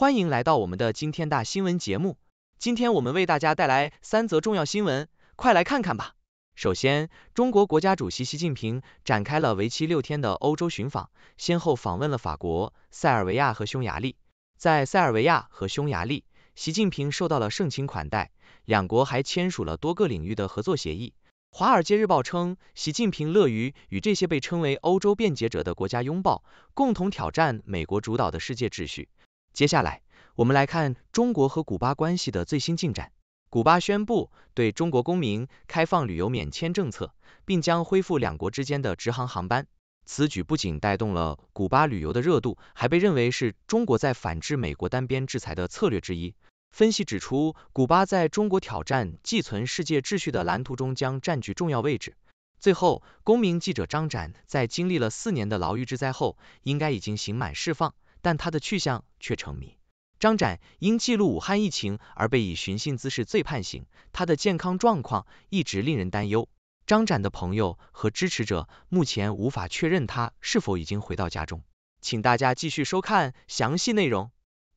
欢迎来到我们的今天大新闻节目，今天我们为大家带来三则重要新闻，快来看看吧。首先，中国国家主席习近平展开了为期六天的欧洲巡访，先后访问了法国、塞尔维亚和匈牙利。在塞尔维亚和匈牙利，习近平受到了盛情款待，两国还签署了多个领域的合作协议。《华尔街日报》称，习近平乐于与这些被称为“欧洲辩解者”的国家拥抱，共同挑战美国主导的世界秩序。接下来，我们来看中国和古巴关系的最新进展。古巴宣布对中国公民开放旅游免签政策，并将恢复两国之间的直航航班。此举不仅带动了古巴旅游的热度，还被认为是中国在反制美国单边制裁的策略之一。分析指出，古巴在中国挑战寄存世界秩序的蓝图中将占据重要位置。最后，公民记者张展在经历了四年的牢狱之灾后，应该已经刑满释放。但他的去向却成谜。张展因记录武汉疫情而被以寻衅滋事罪判刑，他的健康状况一直令人担忧。张展的朋友和支持者目前无法确认他是否已经回到家中。请大家继续收看详细内容。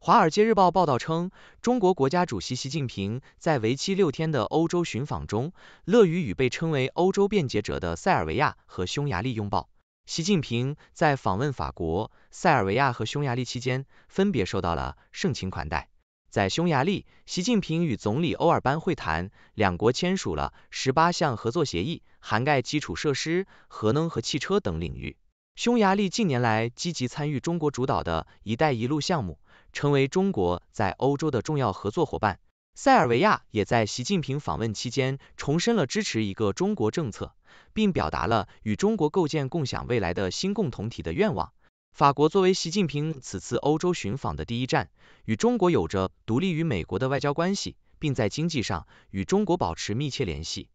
《华尔街日报》报道称，中国国家主席习近平在为期六天的欧洲巡访中，乐于与被称为“欧洲辩解者”的塞尔维亚和匈牙利拥抱。习近平在访问法国、塞尔维亚和匈牙利期间，分别受到了盛情款待。在匈牙利，习近平与总理欧尔班会谈，两国签署了十八项合作协议，涵盖基础设施、核能和汽车等领域。匈牙利近年来积极参与中国主导的“一带一路”项目，成为中国在欧洲的重要合作伙伴。塞尔维亚也在习近平访问期间重申了支持一个中国政策，并表达了与中国构建共享未来的新共同体的愿望。法国作为习近平此次欧洲巡访的第一站，与中国有着独立于美国的外交关系，并在经济上与中国保持密切联系。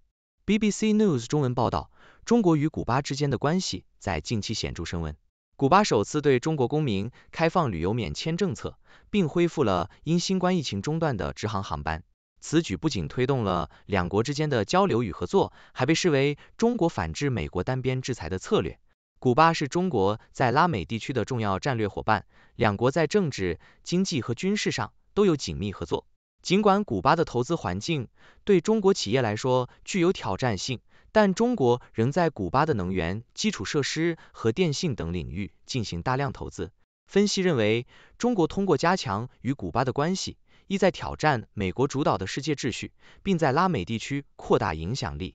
BBC News 中文报道，中国与古巴之间的关系在近期显著升温。古巴首次对中国公民开放旅游免签政策，并恢复了因新冠疫情中断的直航航班。此举不仅推动了两国之间的交流与合作，还被视为中国反制美国单边制裁的策略。古巴是中国在拉美地区的重要战略伙伴，两国在政治、经济和军事上都有紧密合作。尽管古巴的投资环境对中国企业来说具有挑战性，但中国仍在古巴的能源、基础设施和电信等领域进行大量投资。分析认为，中国通过加强与古巴的关系，意在挑战美国主导的世界秩序，并在拉美地区扩大影响力。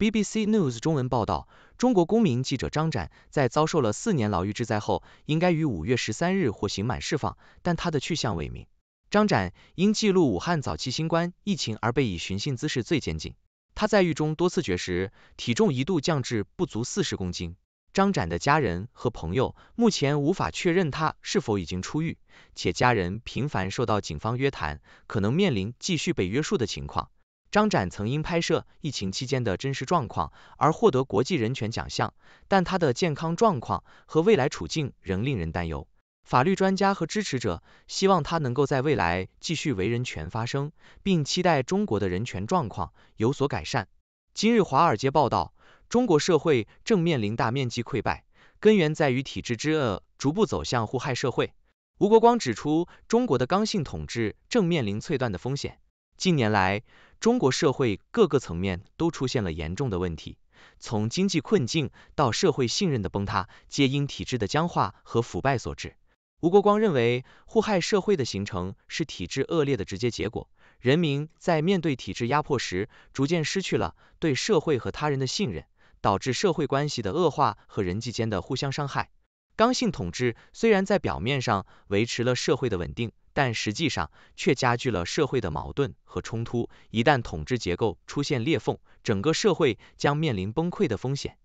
BBC News 中文报道，中国公民记者张展在遭受了四年牢狱之灾后，应该于五月十三日获刑满释放，但他的去向未明。张展因记录武汉早期新冠疫情而被以寻衅滋事罪监禁。他在狱中多次绝食，体重一度降至不足四十公斤。张展的家人和朋友目前无法确认他是否已经出狱，且家人频繁受到警方约谈，可能面临继续被约束的情况。张展曾因拍摄疫情期间的真实状况而获得国际人权奖项，但他的健康状况和未来处境仍令人担忧。法律专家和支持者希望他能够在未来继续为人权发声，并期待中国的人权状况有所改善。今日《华尔街报》道，中国社会正面临大面积溃败，根源在于体制之恶逐步走向互害社会。吴国光指出，中国的刚性统治正面临脆断的风险。近年来，中国社会各个层面都出现了严重的问题，从经济困境到社会信任的崩塌，皆因体制的僵化和腐败所致。吴国光认为，互害社会的形成是体制恶劣的直接结果。人民在面对体制压迫时，逐渐失去了对社会和他人的信任，导致社会关系的恶化和人际间的互相伤害。刚性统治虽然在表面上维持了社会的稳定，但实际上却加剧了社会的矛盾和冲突。一旦统治结构出现裂缝，整个社会将面临崩溃的风险。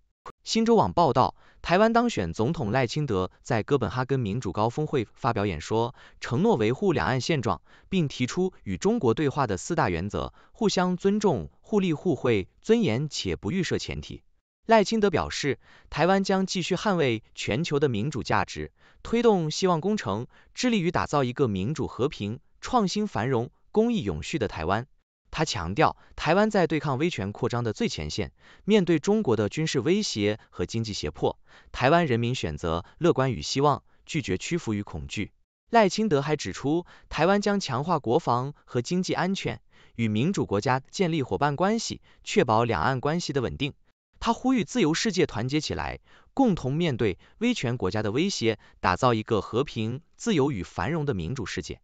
新洲网报道，台湾当选总统赖清德在哥本哈根民主高峰会发表演说，承诺维护两岸现状，并提出与中国对话的四大原则：互相尊重、互利互惠、尊严且不预设前提。赖清德表示，台湾将继续捍卫全球的民主价值，推动希望工程，致力于打造一个民主、和平、创新、繁荣、公益永续的台湾。他强调，台湾在对抗威权扩张的最前线，面对中国的军事威胁和经济胁迫，台湾人民选择乐观与希望，拒绝屈服与恐惧。赖清德还指出，台湾将强化国防和经济安全，与民主国家建立伙伴关系，确保两岸关系的稳定。他呼吁自由世界团结起来，共同面对威权国家的威胁，打造一个和平、自由与繁荣的民主世界。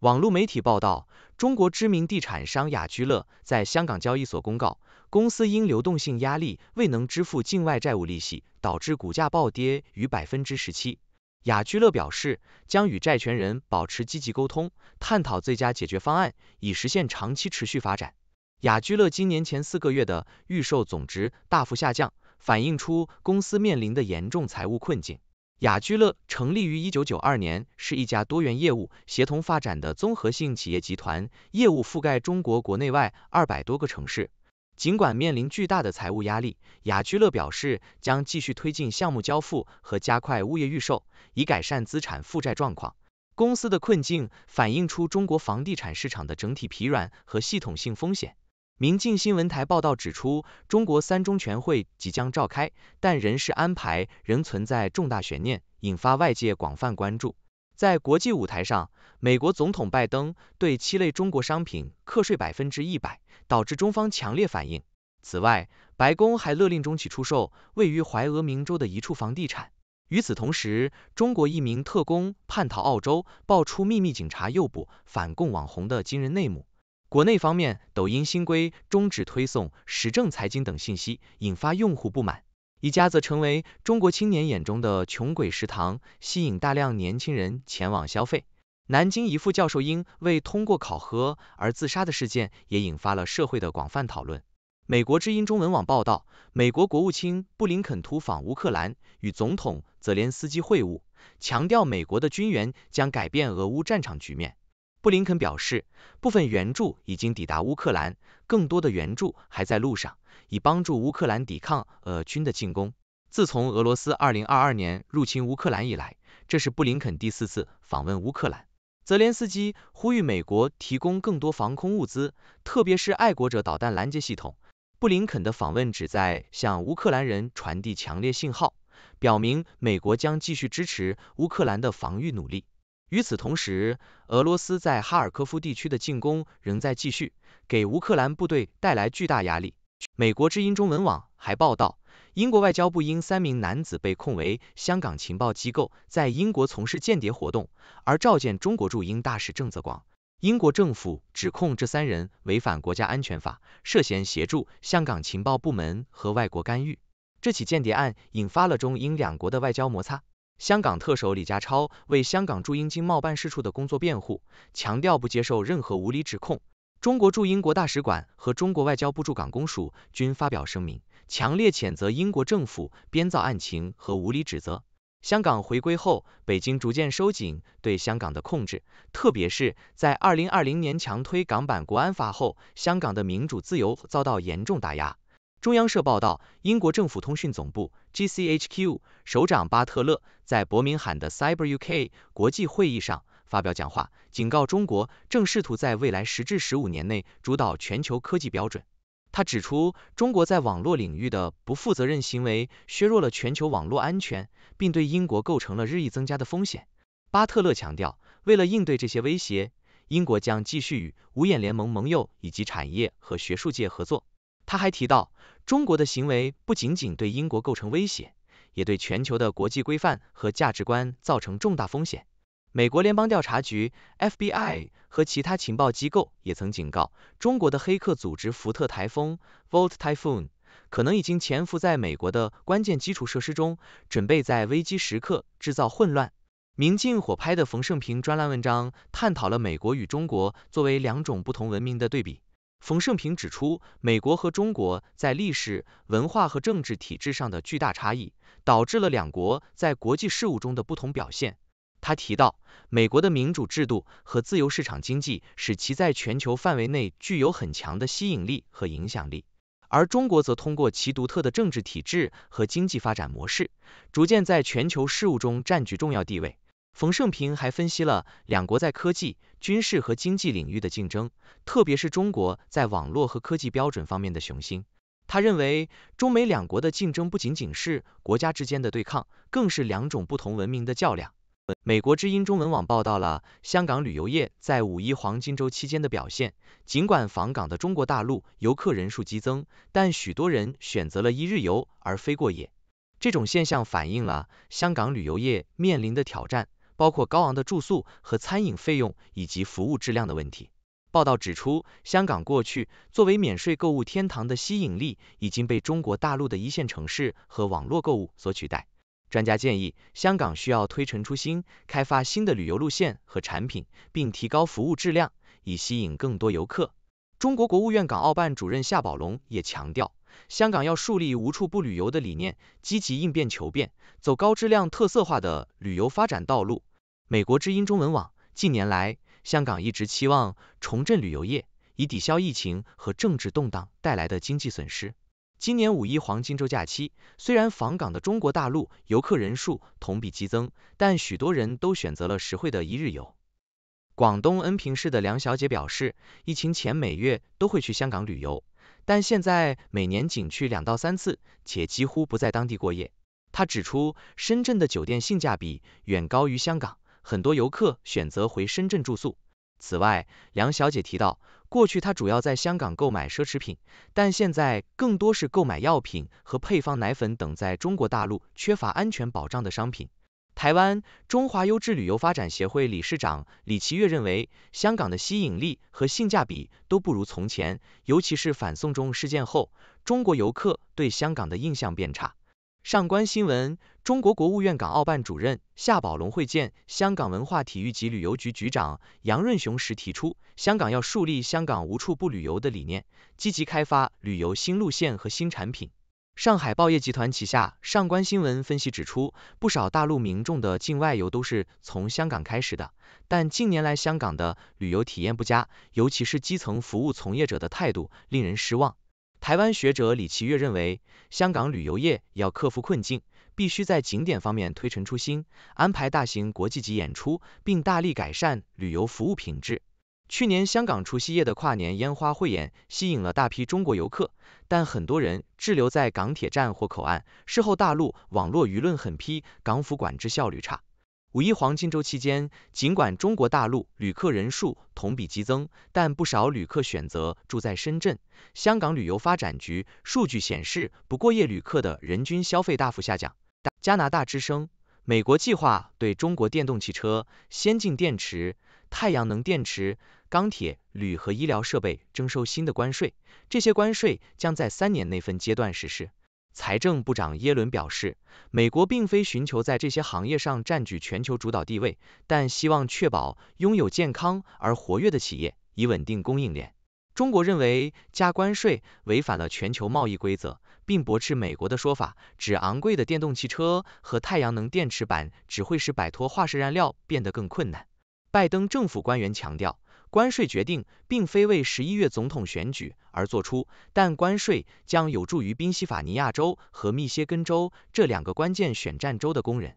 网络媒体报道，中国知名地产商雅居乐在香港交易所公告，公司因流动性压力未能支付境外债务利息，导致股价暴跌逾百分之十七。雅居乐表示，将与债权人保持积极沟通，探讨最佳解决方案，以实现长期持续发展。雅居乐今年前四个月的预售总值大幅下降，反映出公司面临的严重财务困境。雅居乐成立于一九九二年，是一家多元业务协同发展的综合性企业集团，业务覆盖中国国内外二百多个城市。尽管面临巨大的财务压力，雅居乐表示将继续推进项目交付和加快物业预售，以改善资产负债状况。公司的困境反映出中国房地产市场的整体疲软和系统性风险。明镜新闻台报道指出，中国三中全会即将召开，但人事安排仍存在重大悬念，引发外界广泛关注。在国际舞台上，美国总统拜登对七类中国商品课税百分之一百，导致中方强烈反应。此外，白宫还勒令中企出售位于怀俄明州的一处房地产。与此同时，中国一名特工叛逃澳洲，爆出秘密警察诱捕反共网红的惊人内幕。国内方面，抖音新规终止推送时政、财经等信息，引发用户不满；宜家则成为中国青年眼中的“穷鬼食堂”，吸引大量年轻人前往消费。南京一副教授因未通过考核而自杀的事件，也引发了社会的广泛讨论。美国之音中文网报道，美国国务卿布林肯突访乌克兰，与总统泽连斯基会晤，强调美国的军援将改变俄乌战场局面。布林肯表示，部分援助已经抵达乌克兰，更多的援助还在路上，以帮助乌克兰抵抗俄军的进攻。自从俄罗斯二零二二年入侵乌克兰以来，这是布林肯第四次访问乌克兰。泽连斯基呼吁美国提供更多防空物资，特别是爱国者导弹拦截系统。布林肯的访问旨在向乌克兰人传递强烈信号，表明美国将继续支持乌克兰的防御努力。与此同时，俄罗斯在哈尔科夫地区的进攻仍在继续，给乌克兰部队带来巨大压力。美国之音中文网还报道，英国外交部因三名男子被控为香港情报机构在英国从事间谍活动，而召见中国驻英大使郑泽光。英国政府指控这三人违反国家安全法，涉嫌协助香港情报部门和外国干预。这起间谍案引发了中英两国的外交摩擦。香港特首李家超为香港驻英经贸办事处的工作辩护，强调不接受任何无理指控。中国驻英国大使馆和中国外交部驻港公署均发表声明，强烈谴责英国政府编造案情和无理指责。香港回归后，北京逐渐收紧对香港的控制，特别是在二零二零年强推港版国安法后，香港的民主自由遭到严重打压。中央社报道，英国政府通讯总部 （GCHQ） 首长巴特勒在伯明翰的 Cyber UK 国际会议上发表讲话，警告中国正试图在未来十至十五年内主导全球科技标准。他指出，中国在网络领域的不负责任行为削弱了全球网络安全，并对英国构成了日益增加的风险。巴特勒强调，为了应对这些威胁，英国将继续与五眼联盟盟友以及产业和学术界合作。他还提到，中国的行为不仅仅对英国构成威胁，也对全球的国际规范和价值观造成重大风险。美国联邦调查局 （FBI） 和其他情报机构也曾警告，中国的黑客组织“福特台风 ”（Volt Typhoon） 可能已经潜伏在美国的关键基础设施中，准备在危机时刻制造混乱。明镜火拍的冯胜平专栏文章探讨了美国与中国作为两种不同文明的对比。冯胜平指出，美国和中国在历史、文化和政治体制上的巨大差异，导致了两国在国际事务中的不同表现。他提到，美国的民主制度和自由市场经济，使其在全球范围内具有很强的吸引力和影响力；而中国则通过其独特的政治体制和经济发展模式，逐渐在全球事务中占据重要地位。冯胜平还分析了两国在科技、军事和经济领域的竞争，特别是中国在网络和科技标准方面的雄心。他认为，中美两国的竞争不仅仅是国家之间的对抗，更是两种不同文明的较量。美国之音中文网报道了香港旅游业在五一黄金周期间的表现。尽管访港的中国大陆游客人数激增，但许多人选择了一日游而非过夜。这种现象反映了香港旅游业面临的挑战。包括高昂的住宿和餐饮费用以及服务质量的问题。报道指出，香港过去作为免税购物天堂的吸引力已经被中国大陆的一线城市和网络购物所取代。专家建议，香港需要推陈出新，开发新的旅游路线和产品，并提高服务质量，以吸引更多游客。中国国务院港澳办主任夏宝龙也强调，香港要树立无处不旅游的理念，积极应变求变，走高质量特色化的旅游发展道路。美国之音中文网，近年来，香港一直期望重振旅游业，以抵消疫情和政治动荡带来的经济损失。今年五一黄金周假期，虽然访港的中国大陆游客人数同比激增，但许多人都选择了实惠的一日游。广东恩平市的梁小姐表示，疫情前每月都会去香港旅游，但现在每年仅去两到三次，且几乎不在当地过夜。她指出，深圳的酒店性价比远高于香港。很多游客选择回深圳住宿。此外，梁小姐提到，过去她主要在香港购买奢侈品，但现在更多是购买药品和配方奶粉等在中国大陆缺乏安全保障的商品。台湾中华优质旅游发展协会理事长李奇月认为，香港的吸引力和性价比都不如从前，尤其是反送中事件后，中国游客对香港的印象变差。上观新闻，中国国务院港澳办主任夏宝龙会见香港文化体育及旅游局局长杨润雄时提出，香港要树立“香港无处不旅游”的理念，积极开发旅游新路线和新产品。上海报业集团旗下上观新闻分析指出，不少大陆民众的境外游都是从香港开始的，但近年来香港的旅游体验不佳，尤其是基层服务从业者的态度令人失望。台湾学者李奇月认为，香港旅游业要克服困境，必须在景点方面推陈出新，安排大型国际级演出，并大力改善旅游服务品质。去年香港除夕夜的跨年烟花汇演吸引了大批中国游客，但很多人滞留在港铁站或口岸，事后大陆网络舆论狠批港府管制效率差。五一黄金周期间，尽管中国大陆旅客人数同比激增，但不少旅客选择住在深圳。香港旅游发展局数据显示，不过夜旅客的人均消费大幅下降。加拿大之声：美国计划对中国电动汽车、先进电池、太阳能电池、钢铁、铝和医疗设备征收新的关税，这些关税将在三年内分阶段实施。财政部长耶伦表示，美国并非寻求在这些行业上占据全球主导地位，但希望确保拥有健康而活跃的企业以稳定供应链。中国认为加关税违反了全球贸易规则，并驳斥美国的说法，指昂贵的电动汽车和太阳能电池板只会使摆脱化石燃料变得更困难。拜登政府官员强调。关税决定并非为十一月总统选举而做出，但关税将有助于宾夕法尼亚州和密歇根州这两个关键选战州的工人。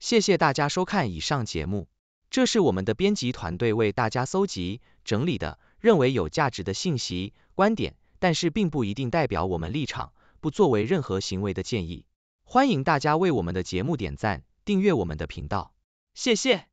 谢谢大家收看以上节目，这是我们的编辑团队为大家搜集整理的认为有价值的信息、观点，但是并不一定代表我们立场，不作为任何行为的建议。欢迎大家为我们的节目点赞、订阅我们的频道，谢谢。